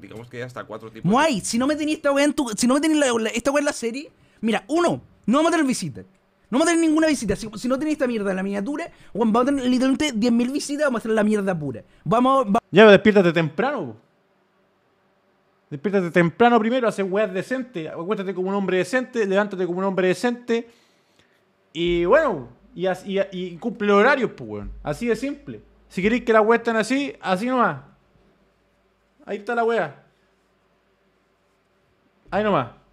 digamos que hasta cuatro tipos. Muay, si no me tenéis esta weá en si no me esta la serie, mira, uno, no vamos a tener visitas. No vamos a tener ninguna visita. Si, no tenéis esta mierda en la miniatura, vamos a tener literalmente 10.000 visitas, vamos a hacer la mierda pura. Vamos, Ya, despiértate temprano. Despiértate temprano primero, Haces weas decente. Acuéstate como un hombre decente, levántate como un hombre decente. Y bueno, y, y, y cumple horarios, pues, weón. Así de simple. Si queréis que la weas estén así, así nomás. Ahí está la wea Ahí nomás.